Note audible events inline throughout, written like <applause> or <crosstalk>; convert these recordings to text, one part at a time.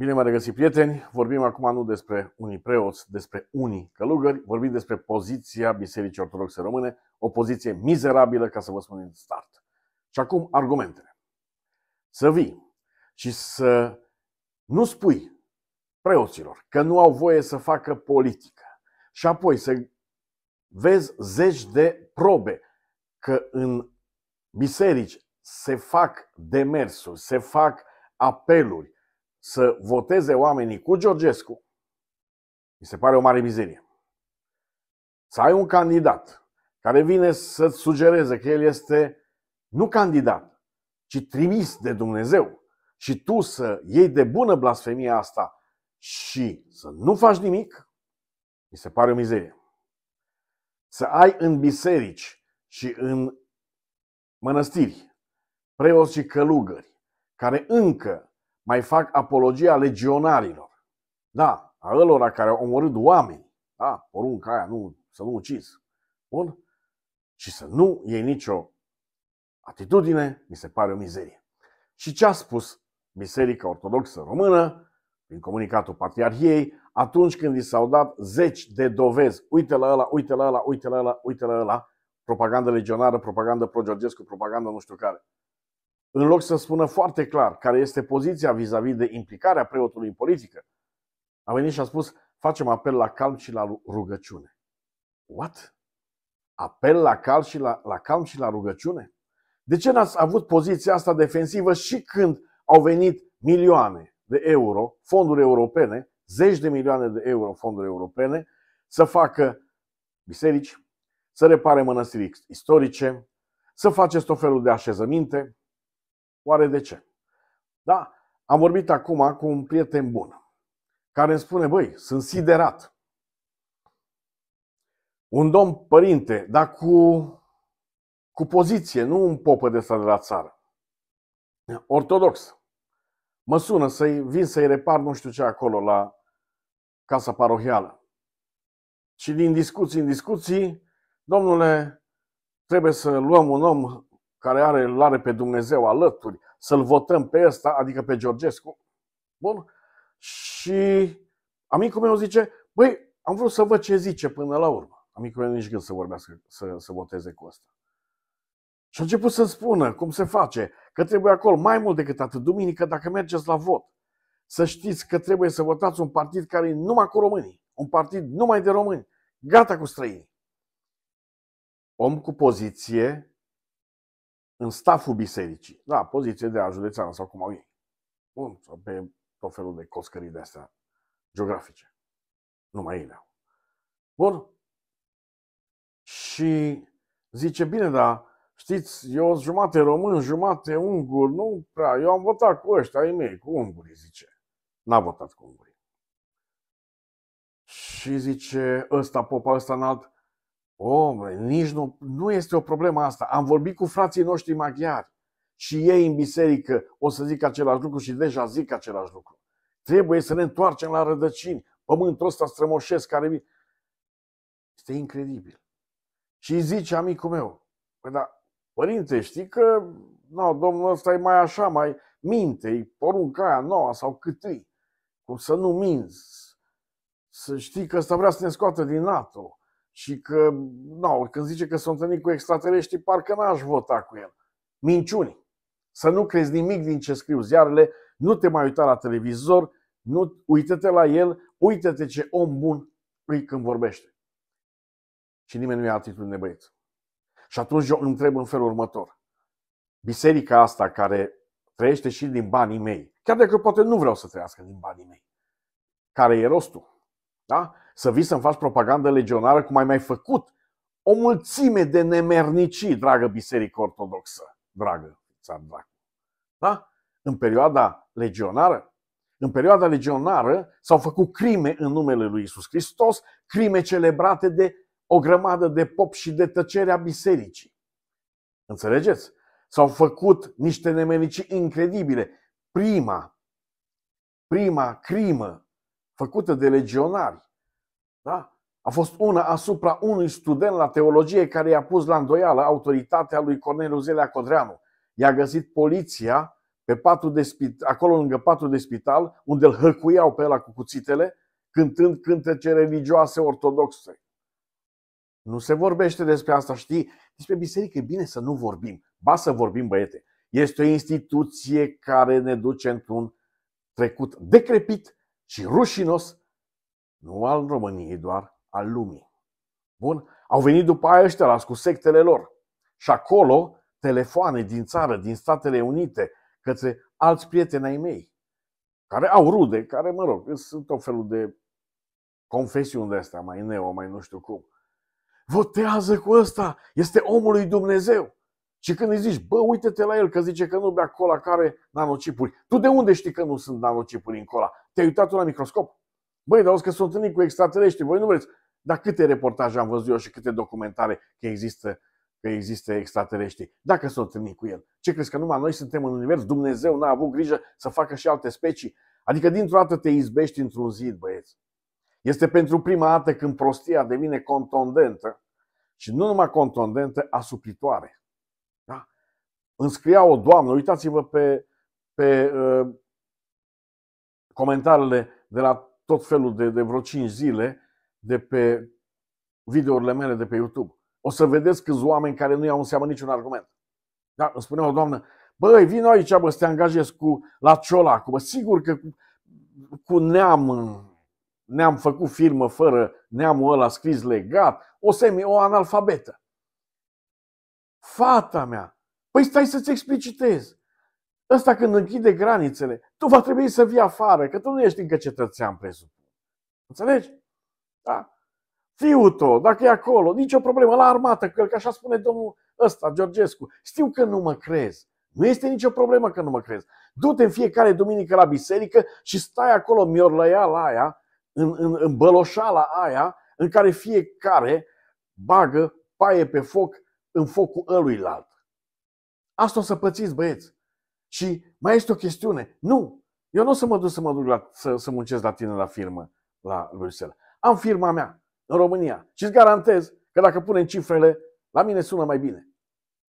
Bine m-a regăsit, prieteni! Vorbim acum nu despre unii preoți, despre unii călugări, vorbim despre poziția Bisericii Ortodoxe Române, o poziție mizerabilă, ca să vă spun în start. Și acum argumentele. Să vii și să nu spui preoților că nu au voie să facă politică și apoi să vezi zeci de probe că în biserici se fac demersuri, se fac apeluri, să voteze oamenii cu Georgescu, mi se pare o mare mizerie. Să ai un candidat care vine să-ți sugereze că el este nu candidat, ci trimis de Dumnezeu și tu să iei de bună blasfemia asta și să nu faci nimic, mi se pare o mizerie. Să ai în biserici și în mănăstiri preoți și călugări care încă mai fac apologia legionarilor. Da, a ălora care au omorât oameni. Da, porunca aia, nu, să nu ucizi. Bun? Și să nu iei nicio atitudine, mi se pare o mizerie. Și ce a spus Biserica Ortodoxă Română, prin comunicatul Patriarhiei, atunci când i s-au dat zeci de dovezi, uite la ăla, uite la ăla, uite la ăla, uite la ăla, propagandă legionară, propagandă pro-georgescu, propagandă nu știu care în loc să spună foarte clar care este poziția vis-a-vis de implicarea preotului în politică, a venit și a spus, facem apel la calm și la rugăciune. What? Apel la calm și la, la, calm și la rugăciune? De ce n-ați avut poziția asta defensivă și când au venit milioane de euro, fonduri europene, zeci de milioane de euro fonduri europene, să facă biserici, să repare mănăstiri istorice, să faceți tot felul de așezăminte, Oare de ce? Da? Am vorbit acum cu un prieten bun care îmi spune, băi, sunt siderat. Un domn părinte, dar cu, cu poziție, nu un popă de de la țară. Ortodox. Mă sună să-i vin să-i repar nu știu ce acolo la casa parohială. Și din discuții în discuții, domnule, trebuie să luăm un om care are, are pe Dumnezeu alături, să-l votăm pe ăsta, adică pe Georgescu. Bun? Și amicul meu zice, băi, am vrut să văd ce zice până la urmă. Amicul meu nici gând să vorbească, să, să voteze cu ăsta. Și a început să spună cum se face, că trebuie acolo mai mult decât atât, duminică, dacă mergeți la vot, să știți că trebuie să votați un partid care e numai cu românii, un partid numai de români, gata cu străini. Om cu poziție, în staful bisericii, da, poziție de la județeană sau cum au ei, Bun, sau pe tot felul de coscării de-astea geografice. Numai ei le-au. Bun? Și zice, bine, dar știți, eu sunt jumate român, jumate ungur, nu prea, eu am votat cu ăștia ai mei, cu ungurii, zice. N-a votat cu ungurii. Și zice, ăsta, popa ăsta înalt, Omule, nici nu, nu este o problemă asta. Am vorbit cu frații noștri maghiari și ei în biserică o să zic același lucru și deja zic același lucru. Trebuie să ne întoarcem la rădăcini. Pământul ăsta strămoșesc care Este incredibil. Și zice amicul meu, păi da, părinte, știi că no, domnul ăsta e mai așa, mai minte, e porunca aia noua sau cât e. Cum să nu minți, să știi că ăsta vrea să ne scoată din NATO și că, nu, când zice că sunt întâlnit cu extraterestri, parcă n-aș vota cu el. Minciuni. Să nu crezi nimic din ce scriu ziarele, nu te mai uita la televizor, nu uită-te la el, uită-te ce om bun îi când vorbește. Și nimeni nu ia atitudine băieți. Și atunci eu întreb în felul următor. Biserica asta care trăiește și din banii mei, chiar dacă poate nu vreau să trăiască din banii mei, care e rostul, da? să vii să-mi faci propagandă legionară cum ai mai făcut o mulțime de nemernicii, dragă biserică ortodoxă, dragă țar dracu. Da? În perioada legionară, în perioada legionară s-au făcut crime în numele lui Isus Hristos, crime celebrate de o grămadă de pop și de tăcerea bisericii. Înțelegeți? S-au făcut niște nemernicii incredibile. Prima, prima crimă făcută de legionari da? A fost una asupra unui student la teologie care i-a pus la îndoială autoritatea lui Corneliu Zelea Codreanu. I-a găsit poliția pe patul de spit- acolo lângă patul de spital, unde îl hăcuiau pe ăla cu cuțitele, cântând cântece religioase ortodoxe. Nu se vorbește despre asta, știi? Despre biserică e bine să nu vorbim. Ba să vorbim, băiete. Este o instituție care ne duce într-un trecut decrepit și rușinos nu al României doar, al lumii. Bun? Au venit după aia ăștia las cu sectele lor. Și acolo, telefoane din țară, din Statele Unite, către alți prieteni ai mei, care au rude, care, mă rog, sunt o felul de confesiuni de astea, mai neo, mai nu știu cum. Votează cu ăsta, este omul lui Dumnezeu. Și când îi zici, bă, uite-te la el că zice că nu bea cola care are nanocipuri. Tu de unde știi că nu sunt nanocipuri în cola? Te-ai uitat tu la microscop? Băi, dar că sunt au întâlnit cu extraterestri, voi nu vreți. Dar câte reportaje am văzut eu și câte documentare că există, că există extraterestri? Dacă sunt întâlnit cu el. Ce crezi că numai noi suntem în univers? Dumnezeu n-a avut grijă să facă și alte specii? Adică dintr-o dată te izbești într-un zid, băieți. Este pentru prima dată când prostia devine contondentă și nu numai contondentă, asupritoare. Da? Înscria o doamnă, uitați-vă pe, pe uh, comentariile de la tot felul de, de vreo 5 zile de pe videourile mele de pe YouTube. O să vedeți câți oameni care nu iau în seamă niciun argument. Da, îmi spunea o doamnă, băi, vin aici, bă, să te angajezi cu, la Ciolacu, bă, sigur că cu, cu neam, ne-am făcut firmă fără neamul ăla scris legat, o semi, o analfabetă. Fata mea, păi stai să-ți explicitezi. Ăsta când închide granițele, tu va trebui să vii afară, că tu nu ești încă cetățean presupun. Înțelegi? Da? Fiul tău, dacă e acolo, nicio problemă, la armată, că așa spune domnul ăsta, Georgescu. Știu că nu mă crezi. Nu este nicio problemă că nu mă crezi. Du-te în fiecare duminică la biserică și stai acolo în la aia, în, în, în băloșala aia, în care fiecare bagă paie pe foc în focul ăluilalt. Asta o să pățiți, băieți. Și mai este o chestiune. Nu, eu nu o să mă duc să mă duc la, să, să muncesc la tine la firmă, la Bruxelles. Am firma mea în România și îți garantez că dacă punem cifrele, la mine sună mai bine.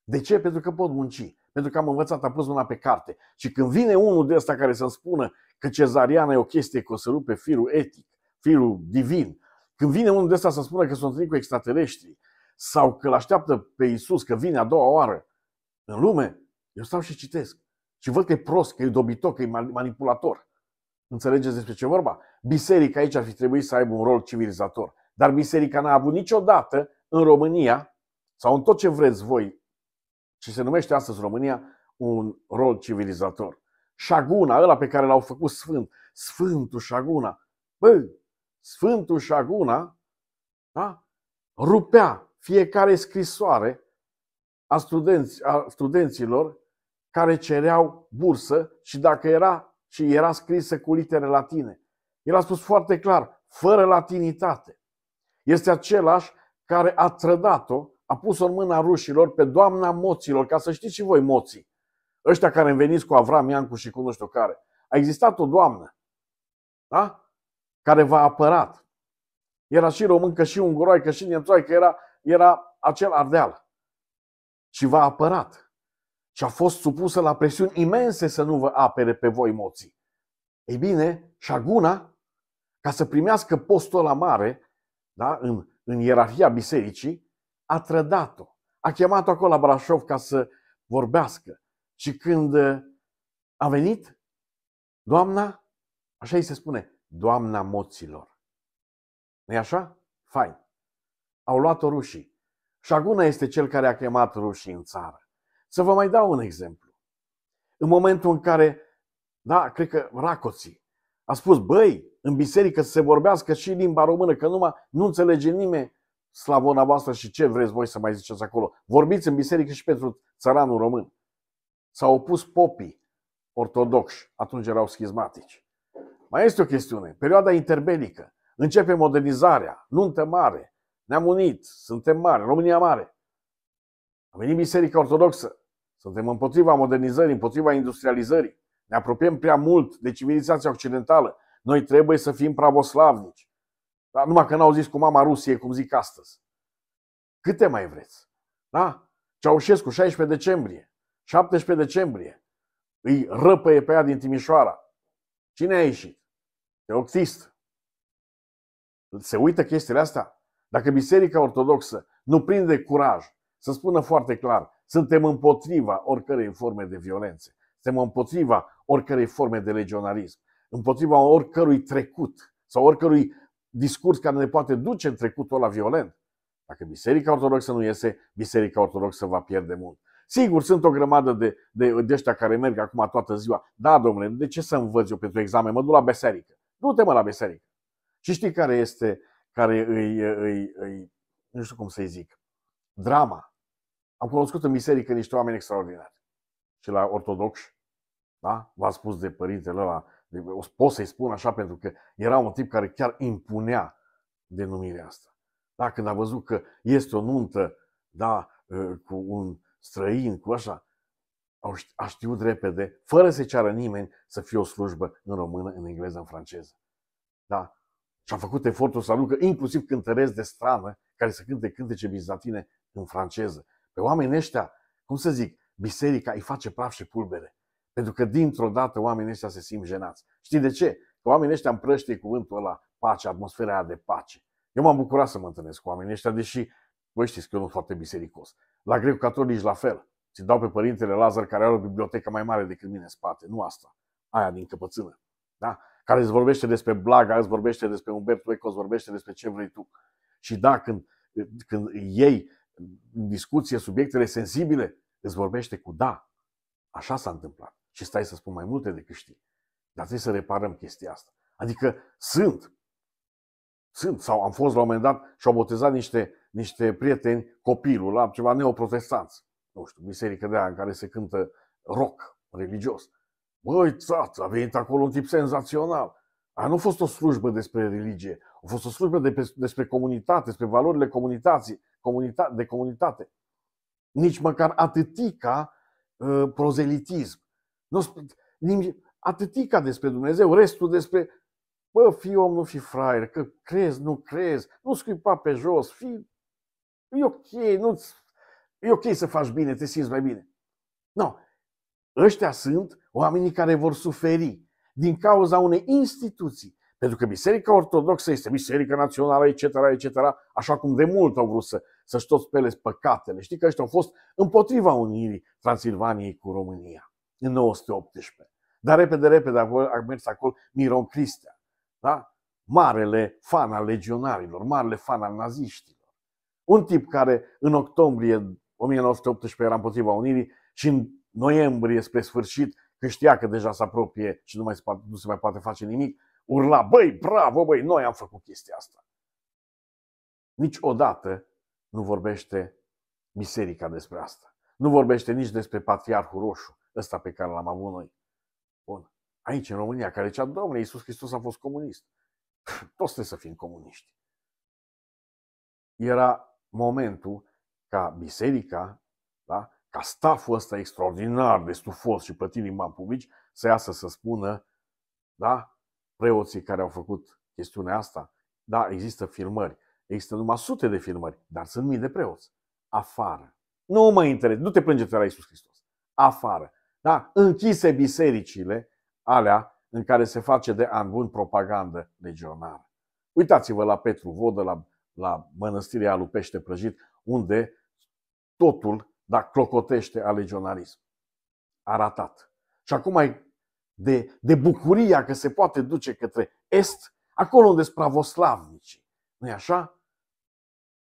De ce? Pentru că pot munci. Pentru că am învățat, am pus mâna pe carte. Și când vine unul de ăsta care să-mi spună că cezariana e o chestie, că o să rupe firul etic, firul divin, când vine unul de ăsta să spună că sunt întâlnit cu extraterestri sau că îl așteaptă pe Isus că vine a doua oară în lume, eu stau și citesc și văd că e prost, că e dobitoc, că e manipulator. Înțelegeți despre ce vorba? Biserica aici ar fi trebuit să aibă un rol civilizator. Dar biserica n-a avut niciodată în România sau în tot ce vreți voi, ce se numește astăzi România, un rol civilizator. Șaguna, ăla pe care l-au făcut sfânt, Sfântul Șaguna. Bă, Sfântul Șaguna da, rupea fiecare scrisoare a, studenți, a studenților care cereau bursă și dacă era și era scrisă cu litere latine. El a spus foarte clar, fără latinitate. Este același care a trădat-o, a pus-o în mâna rușilor pe doamna moților, ca să știți și voi moții. Ăștia care veniți cu Avram Iancu și cu nu știu care. A existat o doamnă, da? care v-a apărat. Era și româncă, și unguroaică, și nemțoaică, era, era acel ardeal. Și v-a apărat și a fost supusă la presiuni imense să nu vă apere pe voi moții. Ei bine, Șaguna, ca să primească postul la mare, da, în, în ierarhia bisericii, a trădat-o. A chemat-o acolo la Brașov ca să vorbească. Și când uh, a venit, doamna, așa îi se spune, doamna moților. nu așa? Fain. Au luat-o rușii. Șaguna este cel care a chemat rușii în țară. Să vă mai dau un exemplu. În momentul în care, da, cred că Racoții a spus, băi, în biserică să se vorbească și limba română, că numai nu înțelege nimeni slavona voastră și ce vreți voi să mai ziceți acolo. Vorbiți în biserică și pentru țăranul român. S-au opus popii ortodoxi, atunci erau schizmatici. Mai este o chestiune, perioada interbelică. Începe modernizarea, nuntă mare, ne-am unit, suntem mari, România mare. A venit Biserica Ortodoxă, suntem împotriva modernizării, împotriva industrializării. Ne apropiem prea mult de civilizația occidentală. Noi trebuie să fim pravoslavnici. Dar numai că n-au zis cu mama Rusie, cum zic astăzi. Câte mai vreți? Da? Ceaușescu, 16 decembrie, 17 decembrie, îi răpăie pe ea din Timișoara. Cine a ieșit? Teoctist. Se uită chestiile astea? Dacă Biserica Ortodoxă nu prinde curaj să spună foarte clar suntem împotriva oricărei forme de violențe. Suntem împotriva oricărei forme de legionarism. Împotriva oricărui trecut sau oricărui discurs care ne poate duce în trecutul la violent. Dacă Biserica Ortodoxă nu iese, Biserica Ortodoxă va pierde mult. Sigur, sunt o grămadă de, de, de ăștia care merg acum toată ziua. Da, domnule, de ce să învăț eu pentru examen? Mă duc la biserică. Du-te mă la biserică. Și știi care este, care îi, îi, îi, nu știu cum să-i zic, drama am cunoscut în biserică niște oameni extraordinari. Și la ortodoxi, da? v a spus de părintele ăla, de, o pot să-i spun așa pentru că era un tip care chiar impunea denumirea asta. Da? Când a văzut că este o nuntă da, ă, cu un străin, cu așa, a știut repede, fără să ceară nimeni, să fie o slujbă în română, în engleză, în franceză. Da? Și a făcut efortul să aducă inclusiv cântăresc de strană care să cânte cântece bizantine în franceză. Pe oamenii ăștia, cum să zic, biserica îi face praf și pulbere. Pentru că dintr-o dată oamenii ăștia se simt jenați. Știi de ce? Că oamenii ăștia împrăștie cuvântul ăla pace, atmosfera aia de pace. Eu m-am bucurat să mă întâlnesc cu oamenii ăștia, deși voi știți că eu nu sunt foarte bisericos. La greco-catolici la fel. Ți dau pe părintele Lazar care are o bibliotecă mai mare decât mine în spate. Nu asta. Aia din căpățână. Da? Care îți vorbește despre Blaga, îți vorbește despre Umberto Eco, îți vorbește despre ce vrei tu. Și da, când, când ei în discuție subiectele sensibile, îți vorbește cu da. Așa s-a întâmplat. Și stai să spun mai multe decât știi. Dar trebuie să reparăm chestia asta. Adică sunt, sunt, sau am fost la un moment dat și au botezat niște, niște prieteni copilul la ceva neoprotestanți. Nu știu, biserică de aia în care se cântă rock religios. Băi, țață, a venit acolo un tip senzațional. A nu a fost o slujbă despre religie, a fost o slujbă de, despre comunitate, despre valorile comunității comunitate, de comunitate. Nici măcar atâtica uh, prozelitism. Nu, nimic, atâtica despre Dumnezeu, restul despre bă, fii om, nu fi fraier, că crezi, nu crezi, nu scuipa pe jos, fi e ok, nu e ok să faci bine, te simți mai bine. Nu. Ăștia sunt oamenii care vor suferi din cauza unei instituții pentru că Biserica Ortodoxă este Biserica Națională, etc., etc., așa cum de mult au vrut să, să-și tot spele păcatele. Știi că ăștia au fost împotriva unirii Transilvaniei cu România în 1918. Dar repede, repede a mers acolo Miron Cristea, da? marele fan al legionarilor, marele fan al naziștilor. Un tip care în octombrie 1918 era împotriva Unirii și în noiembrie, spre sfârșit, că știa că deja se apropie și nu, mai, nu se mai poate face nimic, urla, băi, bravo, băi, noi am făcut chestia asta. Niciodată nu vorbește biserica despre asta. Nu vorbește nici despre patriarhul roșu, ăsta pe care l-am avut noi. Bun. Aici, în România, care cea Domnule, Iisus Hristos a fost comunist. <laughs> toți trebuie să fim comuniști. Era momentul ca biserica, da, ca staful ăsta extraordinar de stufos și plătit din bani publici, să iasă să spună, da, preoții care au făcut chestiunea asta. Da, există filmări, există numai sute de filmări, dar sunt mii de preoți. Afară. Nu mă interesează, nu te plânge la Iisus Hristos. Afară. Da? Închise bisericile alea în care se face de an bun propagandă legionară. Uitați-vă la Petru Vodă, la, la mănăstirea lui Pește Prăjit, unde totul, da, clocotește a legionarism. Aratat. Și acum ai de, de bucuria că se poate duce către est, acolo unde sunt pravoslavnicii. nu e așa?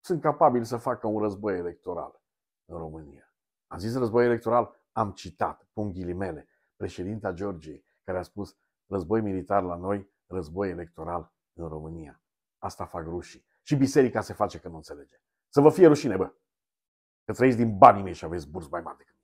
Sunt capabili să facă un război electoral în România. Am zis război electoral, am citat, pun ghilimele, președinta Georgiei, care a spus război militar la noi, război electoral în România. Asta fac rușii. Și biserica se face că nu înțelege. Să vă fie rușine, bă! Că trăiți din banii mei și aveți burs mai mari decât